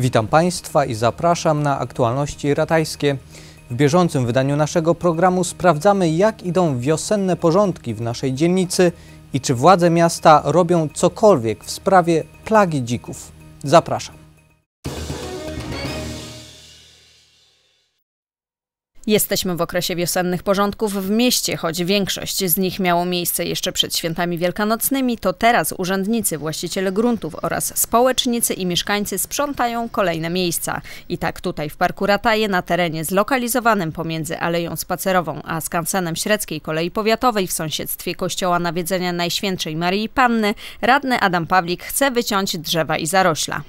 Witam Państwa i zapraszam na aktualności ratajskie. W bieżącym wydaniu naszego programu sprawdzamy, jak idą wiosenne porządki w naszej dzielnicy i czy władze miasta robią cokolwiek w sprawie plagi dzików. Zapraszam. Jesteśmy w okresie wiosennych porządków w mieście, choć większość z nich miało miejsce jeszcze przed świętami wielkanocnymi, to teraz urzędnicy, właściciele gruntów oraz społecznicy i mieszkańcy sprzątają kolejne miejsca. I tak tutaj w Parku Rataje na terenie zlokalizowanym pomiędzy Aleją Spacerową a skansenem Średzkiej Kolei Powiatowej w sąsiedztwie kościoła nawiedzenia Najświętszej Maryi Panny radny Adam Pawlik chce wyciąć drzewa i zarośla.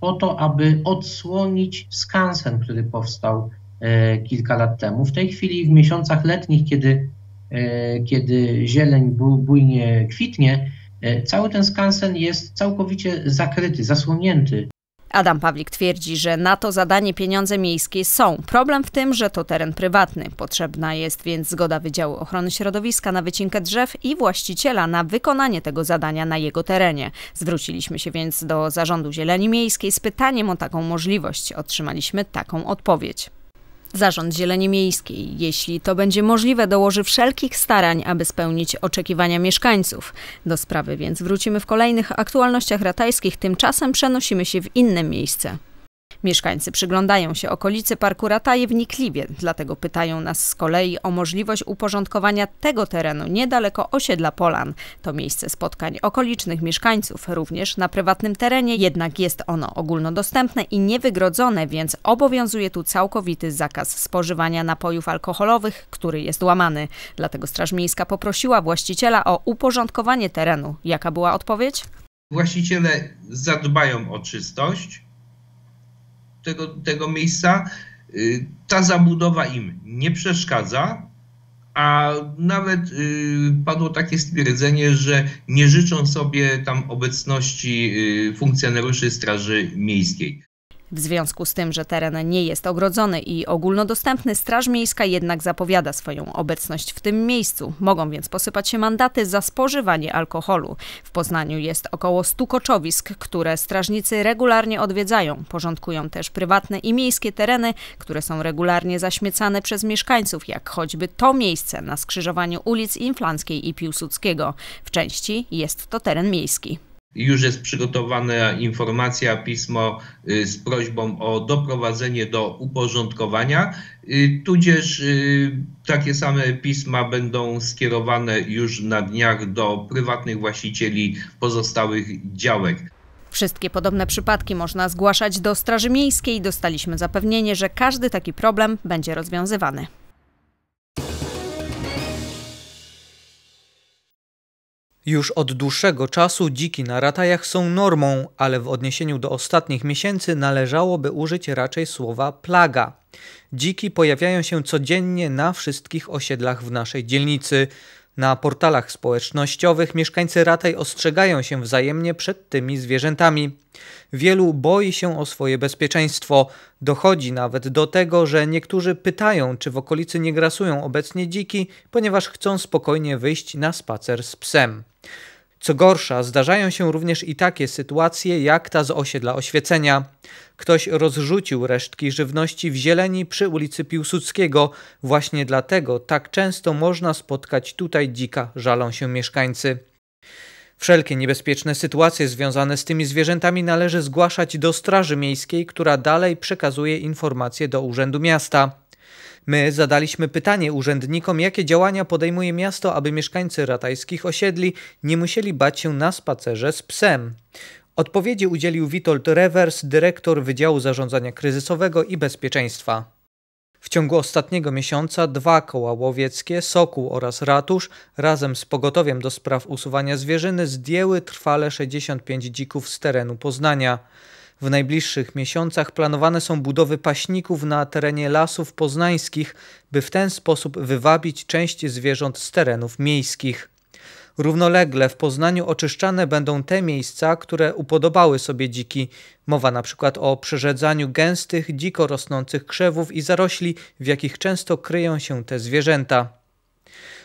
Po to, aby odsłonić skansen, który powstał E, kilka lat temu. W tej chwili w miesiącach letnich, kiedy, e, kiedy zieleń bujnie kwitnie, e, cały ten skansen jest całkowicie zakryty, zasłonięty. Adam Pawlik twierdzi, że na to zadanie pieniądze miejskie są. Problem w tym, że to teren prywatny. Potrzebna jest więc zgoda Wydziału Ochrony Środowiska na wycinkę drzew i właściciela na wykonanie tego zadania na jego terenie. Zwróciliśmy się więc do Zarządu Zieleni Miejskiej z pytaniem o taką możliwość. Otrzymaliśmy taką odpowiedź. Zarząd Zieleni Miejskiej, jeśli to będzie możliwe, dołoży wszelkich starań, aby spełnić oczekiwania mieszkańców. Do sprawy więc wrócimy w kolejnych aktualnościach ratajskich, tymczasem przenosimy się w inne miejsce. Mieszkańcy przyglądają się okolicy parku Rataje wnikliwie, dlatego pytają nas z kolei o możliwość uporządkowania tego terenu niedaleko osiedla Polan. To miejsce spotkań okolicznych mieszkańców, również na prywatnym terenie, jednak jest ono ogólnodostępne i niewygrodzone, więc obowiązuje tu całkowity zakaz spożywania napojów alkoholowych, który jest łamany. Dlatego Straż Miejska poprosiła właściciela o uporządkowanie terenu. Jaka była odpowiedź? Właściciele zadbają o czystość tego, tego miejsca, y, ta zabudowa im nie przeszkadza, a nawet y, padło takie stwierdzenie, że nie życzą sobie tam obecności y, funkcjonariuszy Straży Miejskiej. W związku z tym, że teren nie jest ogrodzony i ogólnodostępny, Straż Miejska jednak zapowiada swoją obecność w tym miejscu. Mogą więc posypać się mandaty za spożywanie alkoholu. W Poznaniu jest około 100 koczowisk, które strażnicy regularnie odwiedzają. Porządkują też prywatne i miejskie tereny, które są regularnie zaśmiecane przez mieszkańców, jak choćby to miejsce na skrzyżowaniu ulic Inflanckiej i Piłsudskiego. W części jest to teren miejski. Już jest przygotowana informacja, pismo y, z prośbą o doprowadzenie do uporządkowania, y, tudzież y, takie same pisma będą skierowane już na dniach do prywatnych właścicieli pozostałych działek. Wszystkie podobne przypadki można zgłaszać do Straży Miejskiej. Dostaliśmy zapewnienie, że każdy taki problem będzie rozwiązywany. Już od dłuższego czasu dziki na ratajach są normą, ale w odniesieniu do ostatnich miesięcy należałoby użyć raczej słowa plaga. Dziki pojawiają się codziennie na wszystkich osiedlach w naszej dzielnicy. Na portalach społecznościowych mieszkańcy Rataj ostrzegają się wzajemnie przed tymi zwierzętami. Wielu boi się o swoje bezpieczeństwo. Dochodzi nawet do tego, że niektórzy pytają, czy w okolicy nie grasują obecnie dziki, ponieważ chcą spokojnie wyjść na spacer z psem. Co gorsza, zdarzają się również i takie sytuacje, jak ta z osiedla oświecenia. Ktoś rozrzucił resztki żywności w zieleni przy ulicy Piłsudskiego. Właśnie dlatego tak często można spotkać tutaj dzika, żalą się mieszkańcy. Wszelkie niebezpieczne sytuacje związane z tymi zwierzętami należy zgłaszać do Straży Miejskiej, która dalej przekazuje informacje do Urzędu Miasta. My zadaliśmy pytanie urzędnikom, jakie działania podejmuje miasto, aby mieszkańcy ratajskich osiedli nie musieli bać się na spacerze z psem. Odpowiedzi udzielił Witold Rewers, dyrektor Wydziału Zarządzania Kryzysowego i Bezpieczeństwa. W ciągu ostatniego miesiąca dwa koła łowieckie, Sokół oraz Ratusz, razem z pogotowiem do spraw usuwania zwierzyny, zdjęły trwale 65 dzików z terenu Poznania. W najbliższych miesiącach planowane są budowy paśników na terenie lasów poznańskich, by w ten sposób wywabić część zwierząt z terenów miejskich. Równolegle w Poznaniu oczyszczane będą te miejsca, które upodobały sobie dziki. Mowa na przykład o przerzedzaniu gęstych, dziko rosnących krzewów i zarośli, w jakich często kryją się te zwierzęta.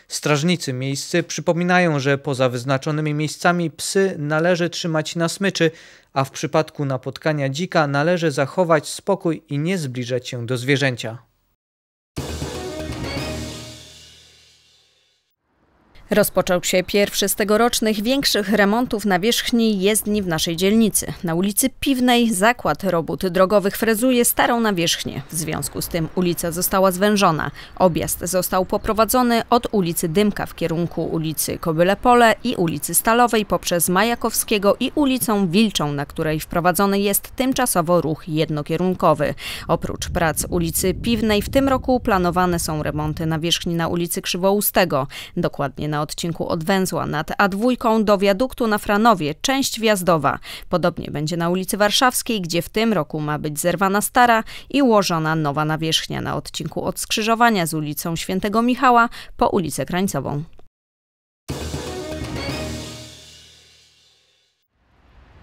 Strażnicy miejscy przypominają, że poza wyznaczonymi miejscami psy należy trzymać na smyczy, a w przypadku napotkania dzika należy zachować spokój i nie zbliżać się do zwierzęcia. Rozpoczął się pierwszy z tegorocznych większych remontów nawierzchni jezdni w naszej dzielnicy. Na ulicy Piwnej zakład robót drogowych frezuje starą nawierzchnię. W związku z tym ulica została zwężona. Objazd został poprowadzony od ulicy Dymka w kierunku ulicy Kobyle Pole i ulicy Stalowej poprzez Majakowskiego i ulicą Wilczą, na której wprowadzony jest tymczasowo ruch jednokierunkowy. Oprócz prac ulicy Piwnej w tym roku planowane są remonty nawierzchni na ulicy Krzywoustego, dokładnie na odcinku od węzła nad A2 do wiaduktu na Franowie, część wjazdowa. Podobnie będzie na ulicy Warszawskiej, gdzie w tym roku ma być zerwana stara i ułożona nowa nawierzchnia na odcinku od skrzyżowania z ulicą Świętego Michała po ulicę Krańcową.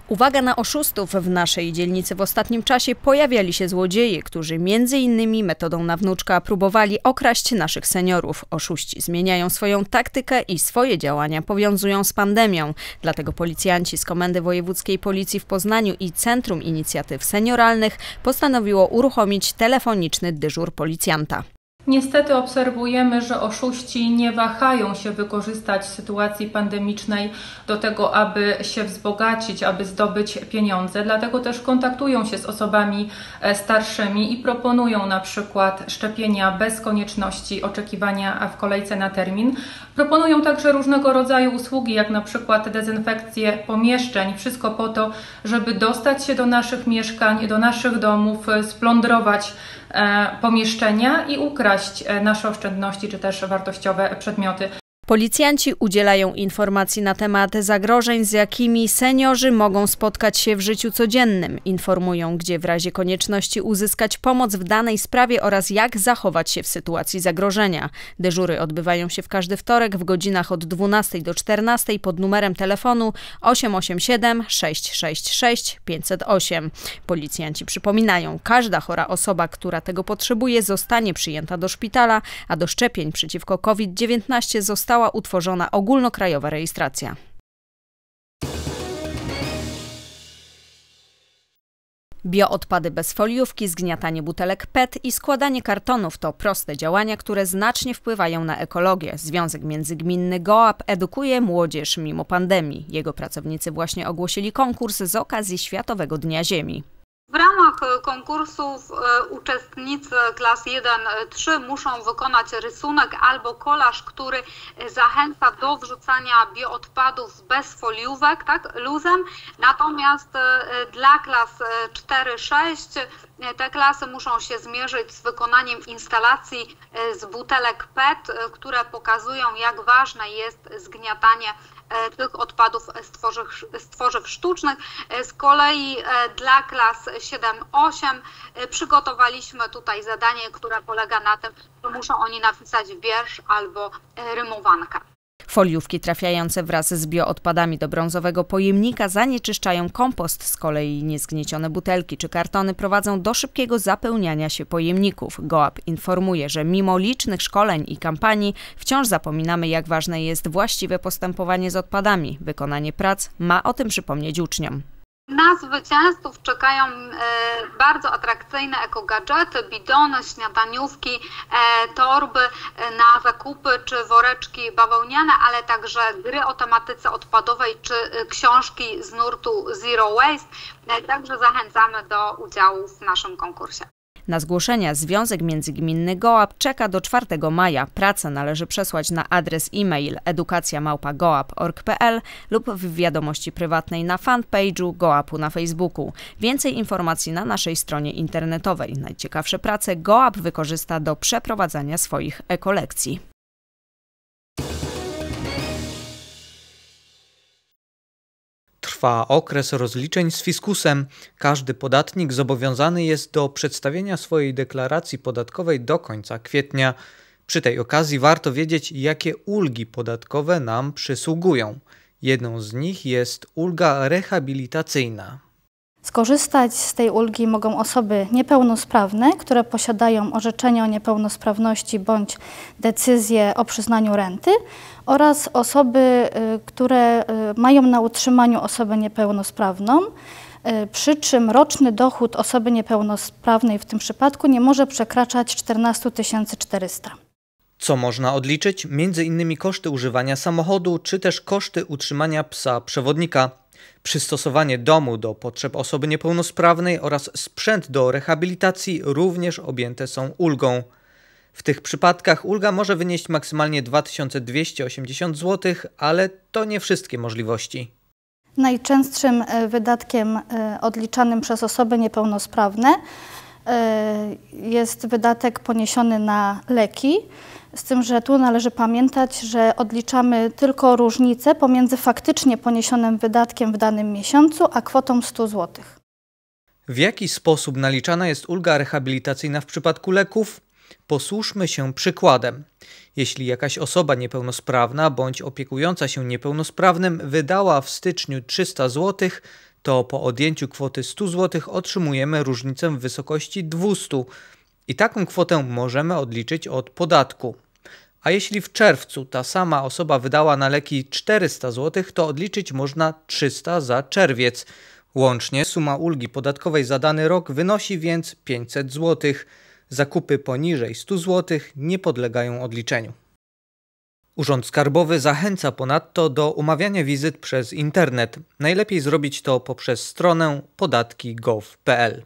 Uwaga na oszustów w naszej dzielnicy w ostatnim czasie pojawiali się złodzieje, którzy między innymi metodą na wnuczka próbowali okraść naszych seniorów. Oszuści zmieniają swoją taktykę i swoje działania powiązują z pandemią. Dlatego policjanci z Komendy Wojewódzkiej Policji w Poznaniu i Centrum Inicjatyw Senioralnych postanowiło uruchomić telefoniczny dyżur policjanta. Niestety obserwujemy, że oszuści nie wahają się wykorzystać sytuacji pandemicznej do tego, aby się wzbogacić, aby zdobyć pieniądze. Dlatego też kontaktują się z osobami e, starszymi i proponują na przykład szczepienia bez konieczności oczekiwania w kolejce na termin. Proponują także różnego rodzaju usługi, jak na przykład dezynfekcję pomieszczeń, wszystko po to, żeby dostać się do naszych mieszkań, do naszych domów, e, splądrować E, pomieszczenia i ukraść e, nasze oszczędności czy też wartościowe przedmioty. Policjanci udzielają informacji na temat zagrożeń, z jakimi seniorzy mogą spotkać się w życiu codziennym, informują, gdzie w razie konieczności uzyskać pomoc w danej sprawie oraz jak zachować się w sytuacji zagrożenia. Dyżury odbywają się w każdy wtorek w godzinach od 12 do 14 pod numerem telefonu 887 666 508. Policjanci przypominają, każda chora osoba, która tego potrzebuje, zostanie przyjęta do szpitala, a do szczepień przeciwko COVID-19 została została utworzona ogólnokrajowa rejestracja. Bioodpady bez foliówki, zgniatanie butelek PET i składanie kartonów to proste działania, które znacznie wpływają na ekologię. Związek Międzygminny GOAP edukuje młodzież mimo pandemii. Jego pracownicy właśnie ogłosili konkurs z okazji Światowego Dnia Ziemi. W ramach E, konkursów e, uczestnicy klas 1-3 e, muszą wykonać rysunek albo kolaż, który zachęca do wrzucania bioodpadów bez foliówek, tak, luzem. Natomiast dla klas 4-6 te klasy muszą się zmierzyć z wykonaniem instalacji z butelek PET, które pokazują, jak ważne jest zgniatanie E, tych odpadów z tworzyw, z tworzyw sztucznych. E, z kolei e, dla klas 7-8 przygotowaliśmy tutaj zadanie, które polega na tym, że muszą oni napisać wiersz albo rymowankę. Foliówki trafiające wraz z bioodpadami do brązowego pojemnika zanieczyszczają kompost, z kolei niezgniecione butelki czy kartony prowadzą do szybkiego zapełniania się pojemników. GOAP informuje, że mimo licznych szkoleń i kampanii wciąż zapominamy, jak ważne jest właściwe postępowanie z odpadami. Wykonanie prac ma o tym przypomnieć uczniom. Na zwycięzców czekają e, bardzo atrakcyjne ekogadżety, bidony, śniadaniówki, e, torby e, na zakupy czy woreczki bawełniane, ale także gry o tematyce odpadowej czy książki z nurtu Zero Waste. Także zachęcamy do udziału w naszym konkursie. Na zgłoszenia Związek Międzygminny GOAP czeka do 4 maja. Pracę należy przesłać na adres e-mail edukacjamałpa.goap.org.pl lub w wiadomości prywatnej na fanpage'u GOAPu na Facebooku. Więcej informacji na naszej stronie internetowej. Najciekawsze prace GOAP wykorzysta do przeprowadzania swoich e-kolekcji. trwa okres rozliczeń z fiskusem. Każdy podatnik zobowiązany jest do przedstawienia swojej deklaracji podatkowej do końca kwietnia. Przy tej okazji warto wiedzieć, jakie ulgi podatkowe nam przysługują. Jedną z nich jest ulga rehabilitacyjna. Skorzystać z tej ulgi mogą osoby niepełnosprawne, które posiadają orzeczenie o niepełnosprawności bądź decyzję o przyznaniu renty oraz osoby, y, które y, mają na utrzymaniu osobę niepełnosprawną, y, przy czym roczny dochód osoby niepełnosprawnej w tym przypadku nie może przekraczać 14 400. Co można odliczyć? Między innymi koszty używania samochodu, czy też koszty utrzymania psa przewodnika. Przystosowanie domu do potrzeb osoby niepełnosprawnej oraz sprzęt do rehabilitacji również objęte są ulgą. W tych przypadkach ulga może wynieść maksymalnie 2280 zł, ale to nie wszystkie możliwości. Najczęstszym e, wydatkiem e, odliczanym przez osoby niepełnosprawne Y, jest wydatek poniesiony na leki, z tym, że tu należy pamiętać, że odliczamy tylko różnicę pomiędzy faktycznie poniesionym wydatkiem w danym miesiącu, a kwotą 100 zł. W jaki sposób naliczana jest ulga rehabilitacyjna w przypadku leków? Posłuszmy się przykładem. Jeśli jakaś osoba niepełnosprawna bądź opiekująca się niepełnosprawnym wydała w styczniu 300 zł, to po odjęciu kwoty 100 zł otrzymujemy różnicę w wysokości 200 i taką kwotę możemy odliczyć od podatku. A jeśli w czerwcu ta sama osoba wydała na leki 400 zł, to odliczyć można 300 za czerwiec. Łącznie suma ulgi podatkowej za dany rok wynosi więc 500 zł. Zakupy poniżej 100 zł nie podlegają odliczeniu. Urząd Skarbowy zachęca ponadto do umawiania wizyt przez internet. Najlepiej zrobić to poprzez stronę podatki.gov.pl.